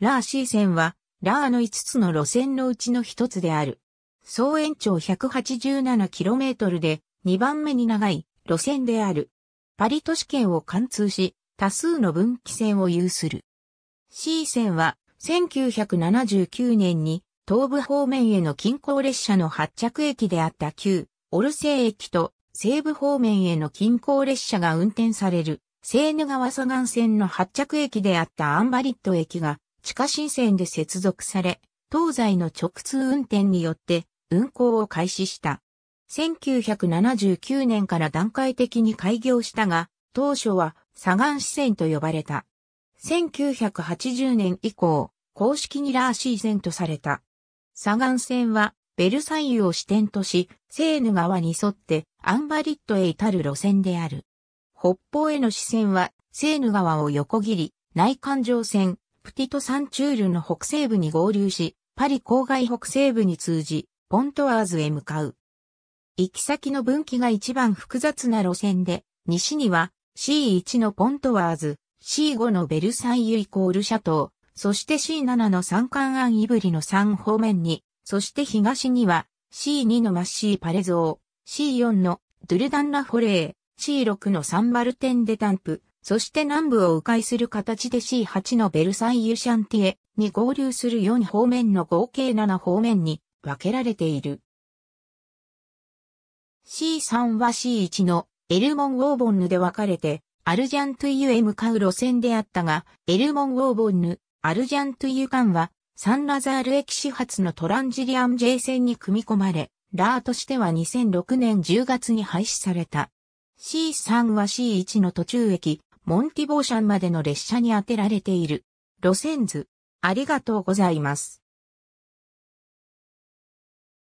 ラー C 線は、ラーの5つの路線のうちの1つである。総延長 187km で、2番目に長い路線である。パリ都市圏を貫通し、多数の分岐線を有する。C 線は、1979年に、東部方面への近郊列車の発着駅であった旧、オルセー駅と、西部方面への近郊列車が運転される、セーヌ川左岸線の発着駅であったアンバリット駅が地下新線で接続され、東西の直通運転によって運行を開始した。1979年から段階的に開業したが、当初は左岸支線と呼ばれた。1980年以降、公式にラーシー線とされた。左岸線は、ベルサイユを支点とし、セーヌ川に沿ってアンバリットへ至る路線である。北方への支線は、セーヌ川を横切り、内環状線、プティトサンチュールの北西部に合流し、パリ郊外北西部に通じ、ポントワーズへ向かう。行き先の分岐が一番複雑な路線で、西には C1 のポントワーズ、C5 のベルサイユイコールシャトー、そして C7 の三冠ンイブリの3方面に、そして東には C2 のマッシーパレゾー、C4 のドゥルダンラフォレー、C6 のサンバルテンデタンプ、そして南部を迂回する形で C8 のベルサイユシャンティエに合流する4方面の合計7方面に分けられている。C3 は C1 のエルモン・ウォーボンヌで分かれて、アルジャントゥイユへ向かう路線であったが、エルモン・ウォーボンヌ、アルジャントゥイユ間は、サンラザール駅始発のトランジリアン J 線に組み込まれ、ラーとしては2006年10月に廃止された。C3 は C1 の途中駅、モンティボーシャンまでの列車に当てられている。路線図、ありがとうございます。